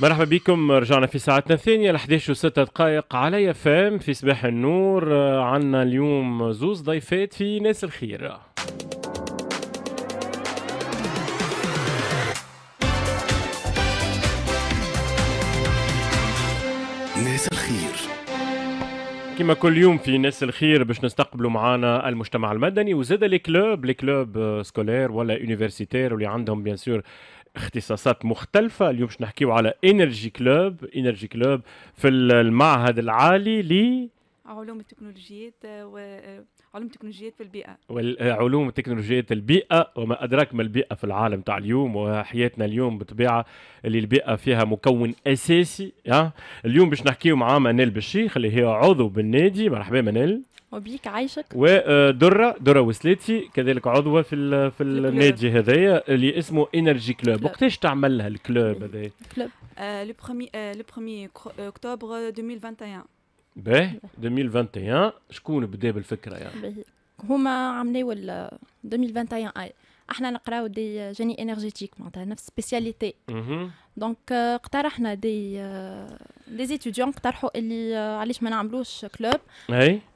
مرحبا بكم رجعنا في ساعتنا الثانية ل 11 و6 دقائق على فام في صباح النور آه، عنا اليوم زوز ضيفات في ناس الخير ناس الخير كما كل يوم في ناس الخير باش نستقبلوا معانا المجتمع المدني وزاد لي كلوب لي كلوب سكولير آه، ولا يونيفرسيتير واللي عندهم بيان سور اختصاصات مختلفة اليوم باش نحكيو على انرجي كلوب انرجي كلوب في المعهد العالي ل علوم التكنولوجيات آه، وعلوم آه، التكنولوجيات في البيئة والعلوم آه، التكنولوجيات البيئة وما أدراك ما البيئة في العالم تاع اليوم وحياتنا اليوم بطبيعة اللي البيئة فيها مكون أساسي اليوم باش نحكيو مع منال بالشيخ اللي هي عضو بالنادي مرحبا منال وبيك عايشك ودره آه، دره وسلاتي كذلك عضوه في الـ في النادي هذايا اللي اسمه انرجي كلوب وقتاش تعمل لها الكلوب هذايا؟ كلوب لو برومي لو برومي اكتوبر 2021 باهي 2021 شكون بدا بالفكره يعني؟ هما عملوا 2021 اي احنا نقراو دي آه، جيني انرجيتيك معناتها نفس سبيسياليتي آه، دونك اقترحنا دي دي زيتيديون اقترحوا اللي علاش ما نعملوش كلوب اي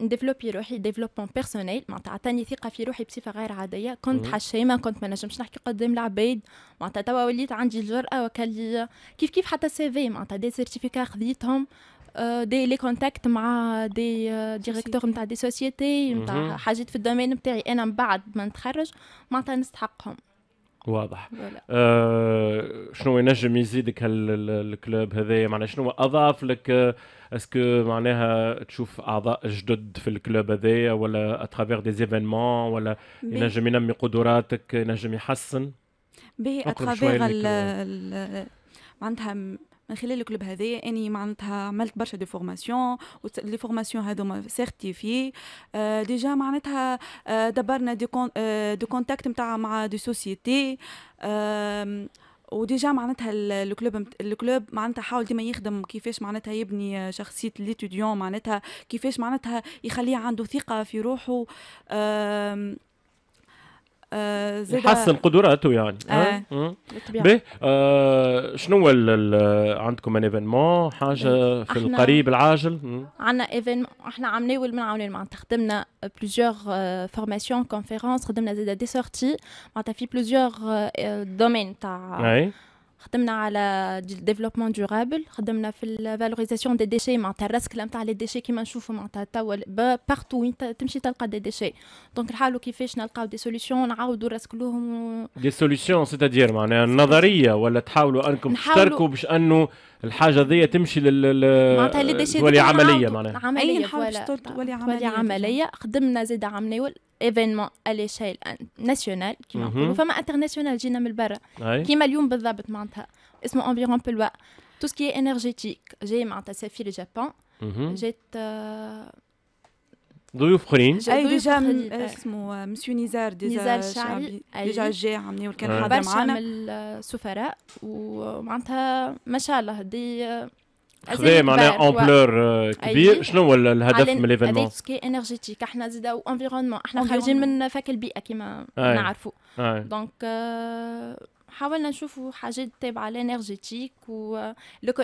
نديفلوبي روحي ديفلوبمون بيرسونيل معناتها عطاني ثقه في روحي بصفه غير عاديه كنت حشيمه كنت ما نجمش نحكي قدام العباد معناتها توا وليت عندي الجراه وكالي كيف كيف حتى سي في معناتها دي سيرتيفيكا خذيتهم دي لي كونتاكت مع دي ديريكتور نتاع دي سوسيتي نتاع حاجات في الدومين نتاعي انا من بعد ما نتخرج معناتها نستحقهم واضح آه شنو ينجم يزيدك هالكلوب هذايا معناها شنو اضاف لك اسكو معناها تشوف اعضاء جدد في الكلوب هذايا ولا اترافيغ دي زيفينمون ولا ينجم ينمي قدراتك ينجم يحسن به اترافيغ معناتها من خلال الكلوب هذايا اني معناتها عملت برشا دي فورماسيون لي فورماسيون هذوما سيرتيفي آه، ديجا معناتها آه، دبرنا دي كون كونتاكت نتاع مع دي سوسيتي وديجا معناتها الكلوب الكلوب معناتها حاول ديما يخدم كيفاش معناتها يبني آه، شخصيه ليتوديون معناتها كيفاش معناتها يخليه عنده ثقه في روحه آه، يحسن قدراته يعني اه, آه. شنو عندكم ان ايفينمون حاجه في القريب العاجل عندنا ايفينمون احنا عم ناول من عاملين معناتها خدمنا بلوزيور فورماسيون كونفيرونس خدمنا زاد دي سورتي معناتها في بلوزيور دومين آه، تاع خدمنا على ديفلوبمون دورابل خدمنا في الفالوريزاسيون دي ديشي معناتها الرسكله نتاع لي ديشي كيما نشوفوا معناتها توا بارتو وين تمشي تلقى دي ديشي دونك الحالو كيفاش نلقاو دي سوليسيون نعاودوا نرسكلوهم دي سوليسيون سيتادير معناها النظريه ولا تحاولوا انكم تشتركوا باش انه الحاجه ذي تمشي لل معناتها تولي عمليه معناها عملية اي حاجه تولي عمليه تولي عمليه خدمنا زيد عم ناول ايفينمون شيل ناسيونال كيما نقولوا فما انترناسيونال جينا من برا كيما اليوم بالضبط معناتها اسمه انفيرون بلوا تو سكي انرجيتيك جاي معناتها سافي لجابون جات آه، ضيوف اخرين اي ديجا آه. اسمه آه، مسيو نزار ديجا نزار شعبي ديجا جا عمي وكان حاضر آه. معنا من السفراء ومعناتها ما شاء الله دي خذا معناها امبلور كبير شنو هو الهدف من ليفينمون؟ هذا سكي انرجيتيك احنا زيد وانفيرونمون احنا خارجين من فك البيئه كما نعرفوا دونك حاولنا نشوفوا حاجات تابعه لانرجيتيك و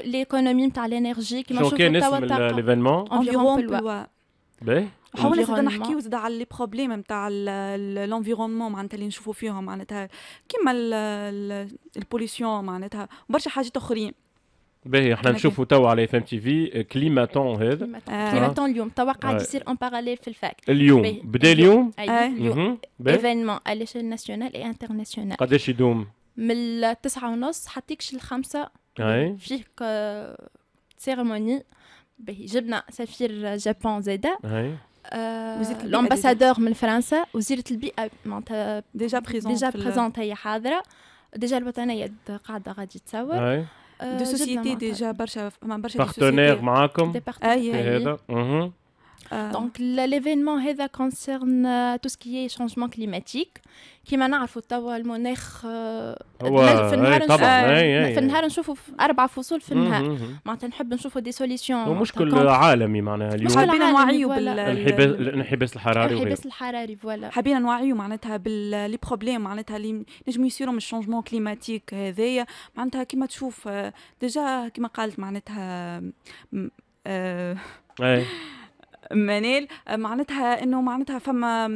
ليكونومي نتاع لانرجي كيما شنو كان اسم ليفينمون؟ انفيرون بلوا باهي حاولنا زاد نحكيو زاد على لي بروبليم نتاع الانفيرونمون معناتها اللي نشوفوا فيهم معناتها كيما البوليسيون معناتها برشا حاجات اخرين باهي احنا نشوفوا توا على اف ام تي في كليماتون هذا كليماتون آه. اليوم توقع قاعد آه. يصير اون باراليل في الفاك اليوم بدا اليوم ايفينمون على شيل ناسيونال اي انترناسيونال قداش يدوم من التسعة ونص حتيكش الخمسة فيه سيرموني باهي جبنا سفير جابون زاده Euh, لومباسادور من فرنسا وزيره البيئه معناتها ديجا بريزون ديجا بريزونت هي حاضره ديجا الوطنيه قاعده غادي تصور آه، دو سوسيتي ديجا برشا فما برشا بارتنير معاكم اي هذا دونك ليفينمون هذا كونسيرن تو سكي شونجمون كليماتيك كيما نعرفوا توا المناخ هو في النهار في النهار نشوفوا اربع فصول في النهار mm, mm, mm. معناتها نحب نشوفوا دي سوليسيون كل عالمي معناها اليوم حابين نوعيو بالانحباس الحراري الانحباس الحراري فوالا حابين نوعيو معناتها باللي بروبليم معناتها اللي نجموا يصيروا من الشونجمون كليماتيك هذايا معناتها كيما تشوف آه، ديجا كيما قالت معناتها منال معناتها انه معناتها فما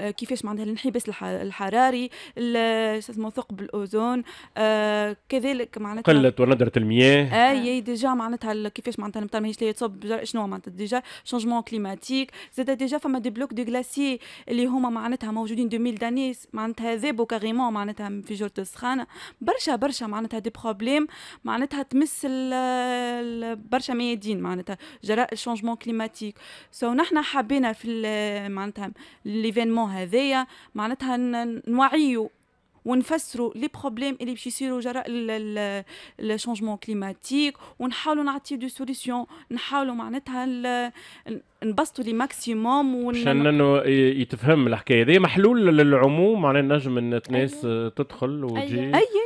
آه، كيفاش معناتها الانحباس الحراري اسمه ثقب الاوزون آه، كذلك معناتها قله وندره المياه اي آه، ديجا معناتها كيفاش معناتها المطر ماهيش لا تصب شنو معناتها ديجا شونجمون كليماتيك زاد ديجا فما دي بلوك دو غلاسي اللي هما معناتها موجودين 2000 دانيس معناتها ذابوا كاريمون معناتها في جورة السخانه برشا برشا معناتها دي بروبليم معناتها تمس برشا ميادين معناتها جراء الشونجمون كليماتيك سو so حبينا في معناتها ليفينمون ليزيفينمون هذايا معناتها نوعيو ونفسروا لي بروبليم اللي باش يصيروا جراء الشونجمون كليماتيك ونحاولوا نعطيو دي سوليسيون نحاولوا معناتها نبسطوا لي ماكسيموم عشان انه يتفهم الحكايه هذه محلول للعموم معناها نجم الناس أيه. تدخل وتجي أيه. أيه.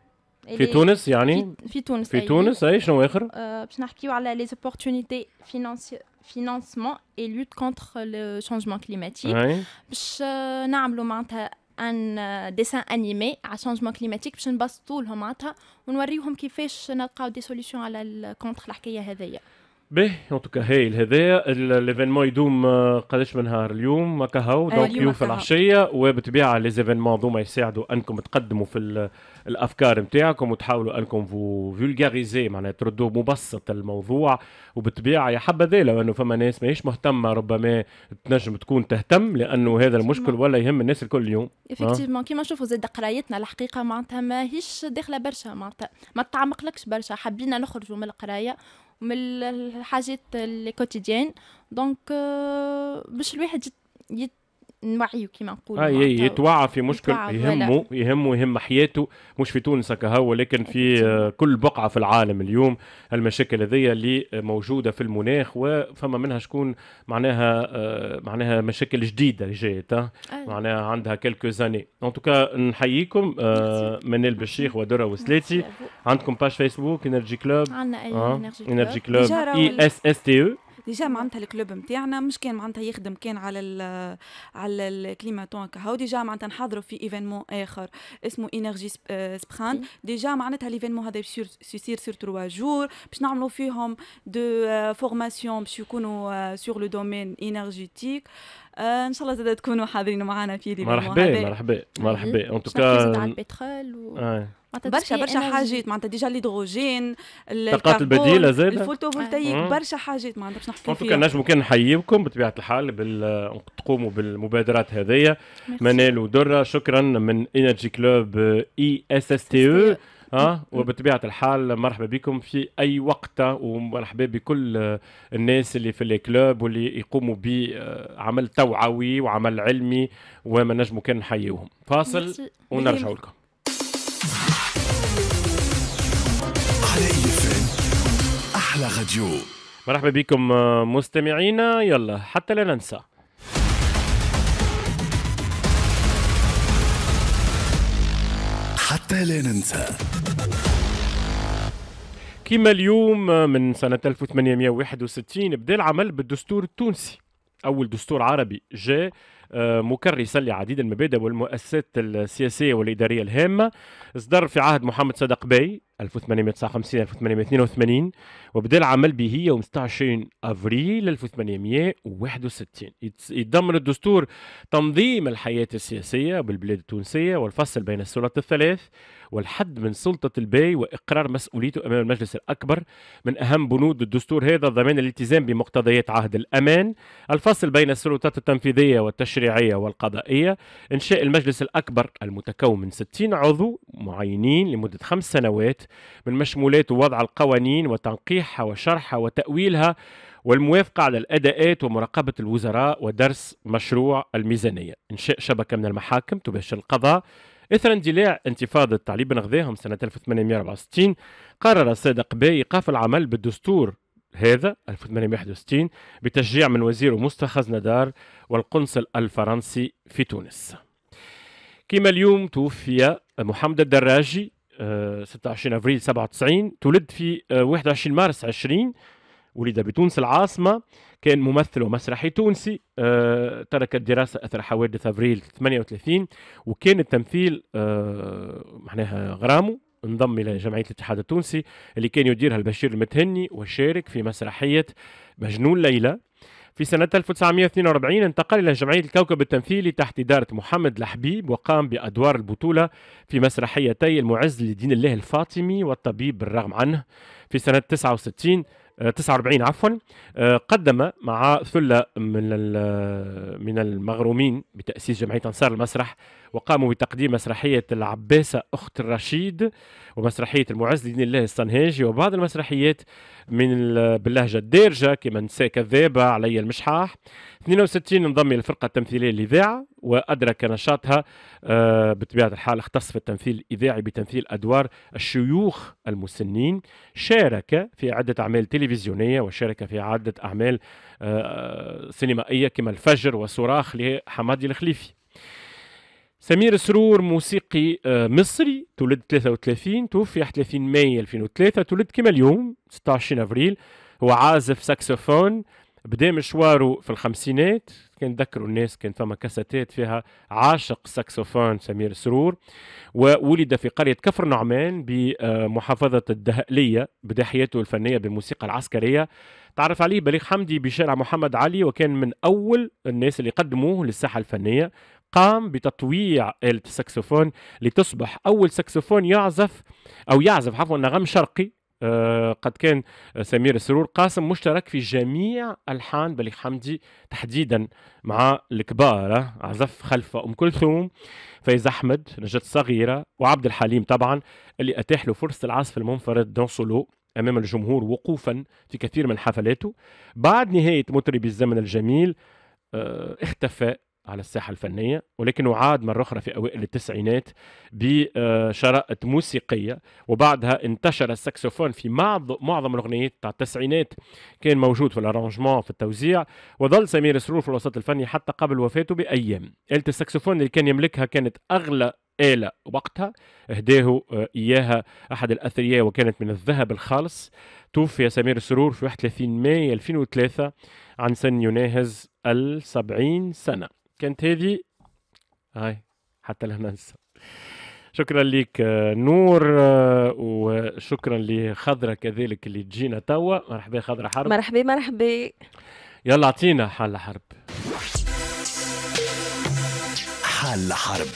في تونس يعني في, تونس في أي أيوة. تونس اي شنو اخر أه باش نحكيو على لي زوبورتونيتي فينانسمون اي لوت كونتر لو شانجمون كليماتيك باش آه، نعملوا معناتها ان ديسان انيمي على شانجمون كليماتيك باش نبسطوا لهم معناتها ونوريوهم كيفاش نلقاو دي سوليسيون على الكونتر الحكايه هذيا به ان توكا هايل هذايا ليفينمون يدوم آه، قداش من نهار اليوم ما هاو دونك يوم في العشيه وبالطبيعه ليزيفينمون هذوما يساعدوا انكم تقدموا في الافكار نتاعكم وتحاولوا انكم فو فولغاريزي معناها تردوا مبسط الموضوع وبالطبيعه يا حبذا لو انه فما ناس ماهيش مهتمه ربما تنجم تكون تهتم لانه هذا المشكل ولا يهم الناس الكل اليوم افكتيفمون كيما نشوفوا زاد قرايتنا الحقيقه معناتها ماهيش داخله برشا معناتها ما تعمقلكش برشا حبينا نخرجوا من القرايه من الحاجات الكوتيديان كوتيديان دونك آه، باش الواحد يت نوعيه كيما نقولوا اي آه، يتوعى في مشكل يهمه يهمه يهم حياته مش في تونس كهو ولكن في آه، كل بقعه في العالم اليوم المشاكل هذيا اللي موجوده في المناخ وفما منها شكون معناها آه، معناها مشاكل جديده جات معناها عندها كلكو زاني ان توكا نحييكم منال بالشيخ ودره وسلاتي عندكم باج فيسبوك انرجي كلوب عندنا انرجي كلوب اي اس اس تي او ديجا معناتها الكلوب نتاعنا مش كان معناتها يخدم كان على الـ على الكليماتون كهو ديجا معناتها نحضروا في ايفينمون اخر اسمه انرجي آه، سبخان ديجا معناتها الايفينمون هذا باش يصير سور تروا جور باش نعملوا فيهم دو فورماسيون آه، باش يكونوا سور لو دومين انرجيتيك آه، ان شاء الله زاد تكونوا حاضرين معنا في ريفي مرحبا مرحبا مرحبا ان توكا البترول آه. برشا برشا حاجات معناتها ديجا الهيدروجين الطاقات البديله زاد آه. برشا حاجات معناتها باش نحكي فيها نجموا كان نحييكم بطبيعه الحال بال... تقوموا بالمبادرات هذيا منال ودره شكرا من انرجي آه، كلوب اي اس اس تي او اه وبطبيعه الحال مرحبا بكم في اي وقت ومرحبا بكل الناس اللي في الكلوب واللي يقوموا بعمل توعوي وعمل علمي وما نجموا كان نحيوهم فاصل ونرجعوا لكم احلى راديو مرحبا بكم مستمعينا يلا حتى لا ننسى حتى لا ننسى كما اليوم من سنة 1861 بدا العمل بالدستور التونسي أول دستور عربي جاء آه، مكرسا لعديد المبادئ والمؤسسات السياسية والإدارية الهامة اصدر في عهد محمد صدق باي 1859 1882 وبدأ العمل به يوم 26 أفريل 1861 يتضمن الدستور تنظيم الحياة السياسية بالبلاد التونسية والفصل بين السلطات الثلاث والحد من سلطة الباي وإقرار مسؤوليته أمام المجلس الأكبر من أهم بنود الدستور هذا ضمان الالتزام بمقتضيات عهد الأمان الفصل بين السلطات التنفيذية والتشريعية والقضائية إنشاء المجلس الأكبر المتكون من 60 عضو معينين لمدة خمس سنوات من مشمولاته وضع القوانين وتنقيح تصحيحها وشرحها وتأويلها والموافقة على الأداءات ومراقبة الوزراء ودرس مشروع الميزانية إنشاء شبكة من المحاكم تباشر القضاء إثر اندلاع انتفاضة بن غذاهم سنة 1864 قرر صادق باي إيقاف العمل بالدستور هذا 1861 بتشجيع من وزير مستخز ندار والقنصل الفرنسي في تونس كما اليوم توفي محمد الدراجي 26 افريل 97 تولد في 21 آه، مارس 20 ولد بتونس العاصمة كان ممثل ومسرحي تونسي آه، ترك الدراسة أثر حوادث أفريل 38 وكان التمثيل آه، معناها غرامه انضم إلى جمعية الاتحاد التونسي اللي كان يديرها البشير المتهني وشارك في مسرحية مجنون ليلى في سنة 1942 انتقل إلى جمعية الكوكب التمثيلي تحت إدارة محمد الحبيب وقام بأدوار البطولة في مسرحيتي المعز لدين الله الفاطمي والطبيب بالرغم عنه في سنة 69 49 عفوا آه، قدم مع ثله من من المغرومين بتاسيس جمعيه انصار المسرح وقاموا بتقديم مسرحيه العباسه اخت الرشيد ومسرحيه المعز لدين الله الصنهاجي وبعض المسرحيات من باللهجه الدارجه كما نساء كذابه علي المشحاح 62 انضم الى الفرقه التمثيليه للاذاعه وادرك نشاطها آه، بطبيعه الحال اختص في التمثيل الاذاعي بتمثيل ادوار الشيوخ المسنين شارك في عده اعمال تلفزيونيه وشارك في عده اعمال آه، سينمائيه كما الفجر وصراخ لحمادي الخليفي سمير سرور موسيقي آه، مصري تولد 33 توفي 30 ماي 2003 تولد كما اليوم 26 ابريل هو عازف ساكسفون بدا مشواره في الخمسينات كان تذكروا الناس كان فما كاساتات فيها عاشق ساكسوفون سمير سرور وولد في قريه كفر نعمان بمحافظه الدهقليه بدا حياته الفنيه بالموسيقى العسكريه تعرف عليه بليغ حمدي بشارع محمد علي وكان من اول الناس اللي قدموه للساحه الفنيه قام بتطويع آلة الساكسفون لتصبح أول ساكسفون يعزف أو يعزف عفوا نغم شرقي آه، قد كان آه، سمير سرور قاسم مشترك في جميع الحان بليغ حمدي تحديدا مع الكبار آه، عزف خلف ام كلثوم فايز احمد نجاة الصغيره وعبد الحليم طبعا اللي اتاح له فرصه العزف المنفرد دون سولو امام الجمهور وقوفا في كثير من حفلاته بعد نهايه مطرب الزمن الجميل اختفى على الساحة الفنية ولكنه عاد مرة أخرى في أوائل التسعينات بشرائط موسيقية وبعدها انتشر السكسوفون في معظم الأغنيات تاع التسعينات كان موجود في الأرانجمون في التوزيع وظل سمير سرور في الوسط الفني حتى قبل وفاته بأيام آلة السكسوفون اللي كان يملكها كانت أغلى آلة وقتها اهداه آه، إياها أحد الأثرياء وكانت من الذهب الخالص توفي سمير سرور في 31 ماي 2003 عن سن يناهز السبعين سنة كانت هذه هاي حتى لا ننسى شكرا لك آه، نور آه، وشكرا لخضرة كذلك اللي تجينا توا مرحبا خضرة حرب مرحبا مرحبا يلا اعطينا حل حرب حل حرب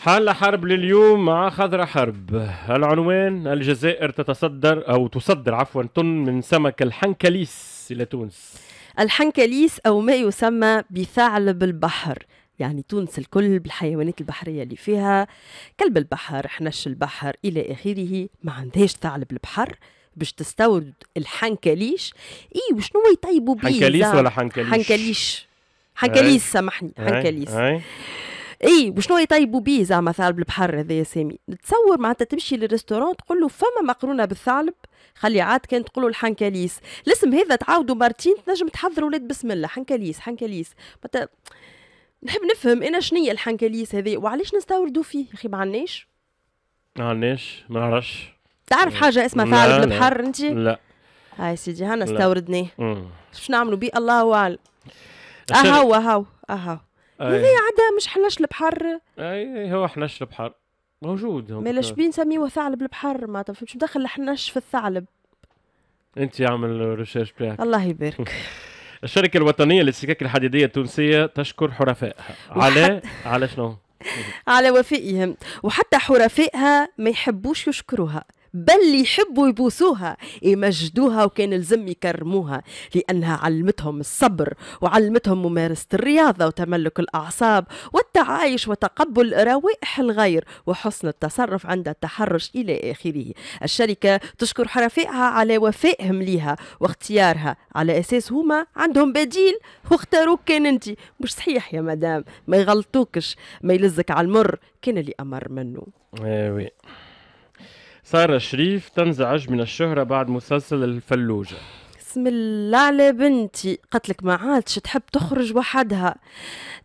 حال حرب لليوم مع خضرة حرب العنوان الجزائر تتصدر أو تصدر عفوا طن من سمك الحنكليس إلى تونس الحنكليس أو ما يسمى بثعلب البحر يعني تونس الكل بالحيوانات البحرية اللي فيها كلب البحر حنش البحر إلى آخره ما عندهاش ثعلب البحر باش تستورد الحنكليش اي وشنو يطيبوا بيه حنكليس ولا حنكليش حنكليش حنكليس سامحني حنكليس اي وشنو يطيبوا بيه زعما ثعلب البحر هذا يا سامي نتصور معناتها تمشي للريستورون تقول له فما مقرونه بالثعلب خلي عاد كان تقولوا الحنكليس الاسم هذا تعاودوا مرتين تنجم تحضروا ولاد بسم الله حنكليس حنكليس مت... نحب نفهم انا شنية الحنكليس هذه وعلاش نستوردوا فيه يا اخي ما عندناش ما عندناش ما نعرفش تعرف حاجه اسمها ثعلب البحر انت لا هاي سيدي هانا استوردناه شنو نعملوا بيه الله اعلم اهو اهو اهو هذه عدا مش حلاش البحر اي هو حلاش البحر موجود يعني مالا شبي نسميوه ثعلب البحر ما تفهمش مدخل الحنش في الثعلب انت عامل ريسيرش بتاعك الله يبارك الشركة الوطنية للسكك الحديدية التونسية تشكر حرفائها على على شنو؟ على وفائهم وحتى حرفائها ما يحبوش يشكروها بل يحبوا يبوسوها يمجدوها إيه وكان لزم يكرموها لأنها علمتهم الصبر وعلمتهم ممارسة الرياضة وتملك الأعصاب والتعايش وتقبل روائح الغير وحسن التصرف عند التحرش إلى آخره الشركة تشكر حرفائها على وفائهم لها واختيارها على أساس هما عندهم بديل واختاروك كان أنت مش صحيح يا مدام ما يغلطوكش ما يلزك على المر كان اللي أمر منه آه، وي سارة شريف تنزعج من الشهرة بعد مسلسل الفلوجة بسم الله على بنتي قتلك ما عادش تحب تخرج وحدها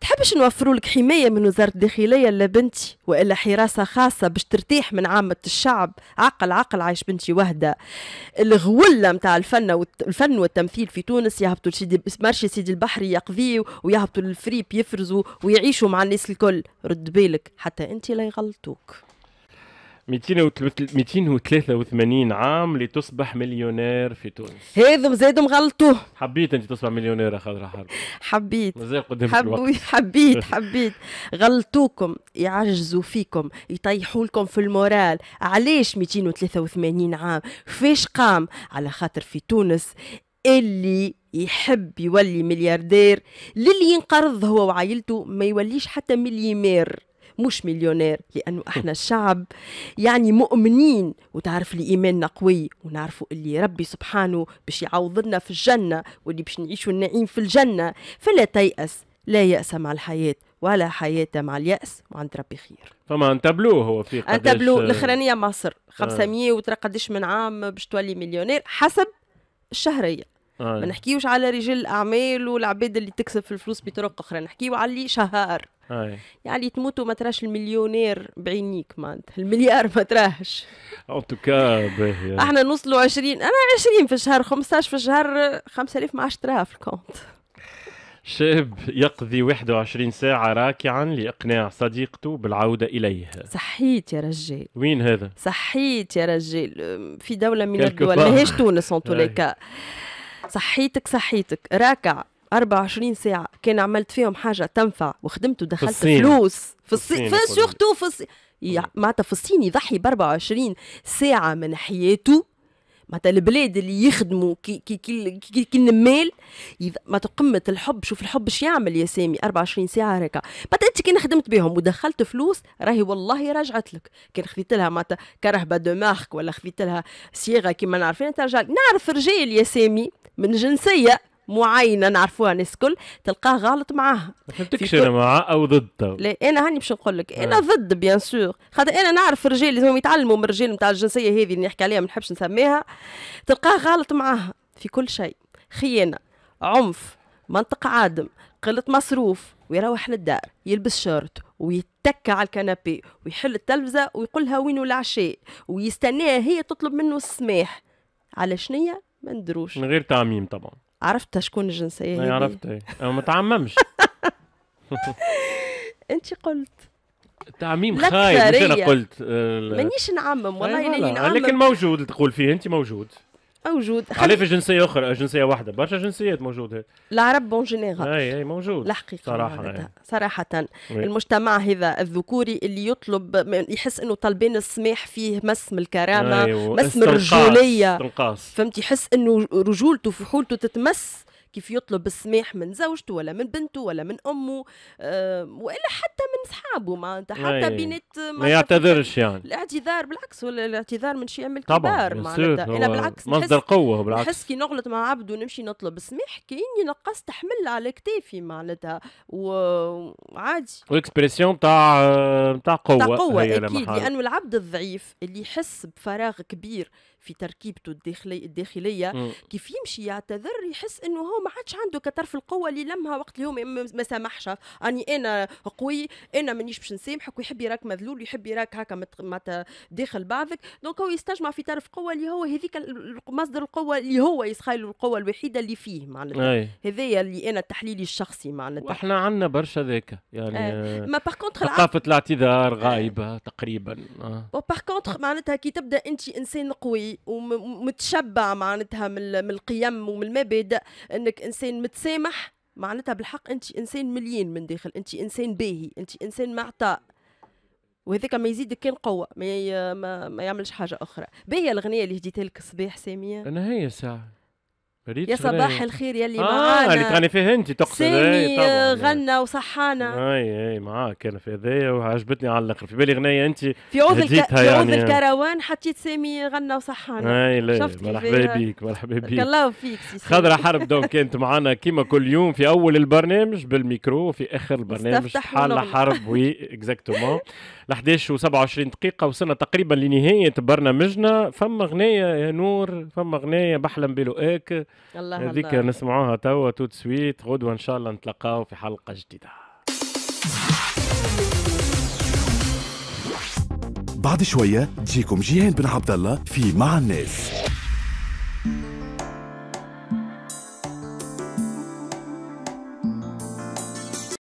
تحبش نوفروا لك حماية من وزارة الداخلية لبنتي وإلا حراسة خاصة باش ترتاح من عامة الشعب عقل عقل عايش بنتي وحدة الغولة متاع الفن والفن والتمثيل في تونس يهبطوا لسيدي مارشي سيدي البحري يقضي ويهبطوا للفريب يفرزوا ويعيشوا مع الناس الكل رد بالك حتى أنت لا يغلطوك 283 عام لتصبح مليونير في تونس هذا مزاد مغلطوه حبيت انت تصبح مليونير خضرا حرب حبيت مازال قدام حبو... حبيت حبيت غلطوكم يعجزوا فيكم يطيحوا لكم في المورال علاش 283 عام فاش قام على خاطر في تونس اللي يحب يولي ملياردير للي ينقرض هو وعائلته ما يوليش حتى مليمير مش مليونير لانه احنا الشعب يعني مؤمنين وتعرف لي ايماننا قوي ونعرفوا اللي ربي سبحانه باش يعوضنا في الجنه واللي باش نعيشوا النعيم في الجنه فلا تيأس لا يأس مع الحياه ولا حياة مع اليأس وعند ربي خير فما تابلو هو في قداش تابلو آه. الاخرانية مصر 500 آه. وترى قداش من عام باش تولي مليونير حسب الشهرية آه. ما نحكيوش على رجال الاعمال والعباد اللي تكسب في الفلوس بطرق اخرى نحكيو على اللي شهر يعني تموت وما تراش المليونير بعينيك معناتها المليار ما تراهش ان توكا باهي احنا نوصلوا 20 انا 20 في الشهر 15 في الشهر 5000 ما عادش تراها في الكونت شاب يقضي 21 ساعة راكعا لإقناع صديقته بالعودة إليه صحيت يا رجال وين هذا؟ صحيت يا رجال في دولة من الدول ماهيش تونس اون صحيتك صحيتك راكع 24 ساعة كان عملت فيهم حاجة تنفع وخدمت ودخلت في فلوس في الصين في سورتو في الصين معناتها في الصين يضحي ب 24 ساعة من حياته معناتها البلاد اللي يخدموا كي كي كي, كي, النمال معناتها قمه الحب شوف الحب شو يعمل يا سامي 24 ساعه هكا معناتها انت كي خدمت بهم ودخلت فلوس راهي والله رجعت لك كان خذيت لها معناتها كرهبه دو ماخك ولا خذيت لها صيغه كيما نعرفين ترجع نعرف رجال يا سامي من جنسيه معينه نعرفوها الناس الكل تلقاه غلط معاها ما فهمتكش انا معاه او ضد لا انا هاني باش نقول لك انا آه. ضد بيان سور خاطر انا نعرف الرجال لازمهم يتعلموا من الرجال نتاع الجنسيه هذه اللي نحكي عليها ما نحبش نسميها تلقاه غلط معاها في كل شيء خيانه عنف منطق عادم قله مصروف ويروح للدار يلبس شورت ويتكى على الكنبي ويحل التلفزه ويقولها وينو العشاء ويستناها هي تطلب منه السماح على شنية ما ندروش من غير تعميم طبعا عرفت شكون الجنسيه هي عرفت أنا ما تعممش انت قلت تعميم خايب مش انا قلت آه، مانيش نعمم والله نعمم لكن موجود تقول فيه انت موجود موجود عليه في جنسيه اخرى جنسيه واحده برشا جنسيات موجوده العرب بون جينيرال اي اي موجود الحقيقه صراحه يعني. صراحه مي. المجتمع هذا الذكوري اللي يطلب يحس انه طالبين السماح فيه مس من الكرامه مس من الرجوليه فهمت يحس انه رجولته فحولته تتمس كيف يطلب السماح من زوجته ولا من بنته ولا من امه آه، والا حتى من اصحابه معناتها حتى بينات ما يعتذرش يعني الاعتذار بالعكس ولا الاعتذار من شيء يعمل كبار معناتها انا بالعكس مصدر قوه بالعكس نحس كي نغلط مع عبد ونمشي نطلب السماح كاني نقصت حمل على كتافي معناتها وعادي والاكسبرسيون تاع تاع قوه تاع قوه اكيد لانه العبد الضعيف اللي يحس بفراغ كبير في تركيبته الداخليه الداخليه كيف يمشي يعتذر يحس انه هو ما عادش عنده كطرف القوه اللي لمها وقت اليوم ما سامحش راني يعني انا قوي انا مانيش باش نسامحك ويحب يراك مذلول ويحب يراك هكا معناتها داخل بعضك دونك هو يستجمع في طرف قوه اللي هو هذيك مصدر القوه اللي هو يسخيل القوه الوحيده اللي فيه معناتها هذايا اللي انا تحليلي الشخصي معناتها احنا عندنا برشا ذاك يعني ما باغ كونتخ ثقافه الاعتذار غايبه تقريبا آه. باغ كونتخ معناتها كي تبدا انت انسان قوي ومتشبع معناتها من القيم ومن المبادئ انك انسان متسامح معناتها بالحق انت انسان مليان من داخل انت انسان باهي انت انسان معطاء وهذاك ما يزيدك كان قوه ما, ما, ما يعملش حاجه اخرى باهي الغنية اللي هديتها لك الصباح ساميه انا هي ساعه يا صباح الخير يلي آه معانا اللي تغني فيه انت تقصد سامي إيه؟ غنى وصحانا اي اي معاك انا في هذايا وعجبتني على الاخر في بالي غنية انت في عوض الك... يعني. الكروان حطيت سامي غنى وصحانا اي لا مرحبا بيك مرحبا بيك الله فيك سي خضرة حرب دونك كانت معانا كيما كل يوم في اول البرنامج بالميكرو وفي اخر البرنامج حالة حرب وي اكزاكتومون ل 11 و27 دقيقة وصلنا تقريبا لنهاية برنامجنا فما غنية يا نور فما غنية بحلم بلقاك الله هذيك نسمعوها توا توت سويت غدوه ان شاء الله نتلقاو في حلقه جديده بعد شويه تجيكم جيهان بن عبد الله في مع الناس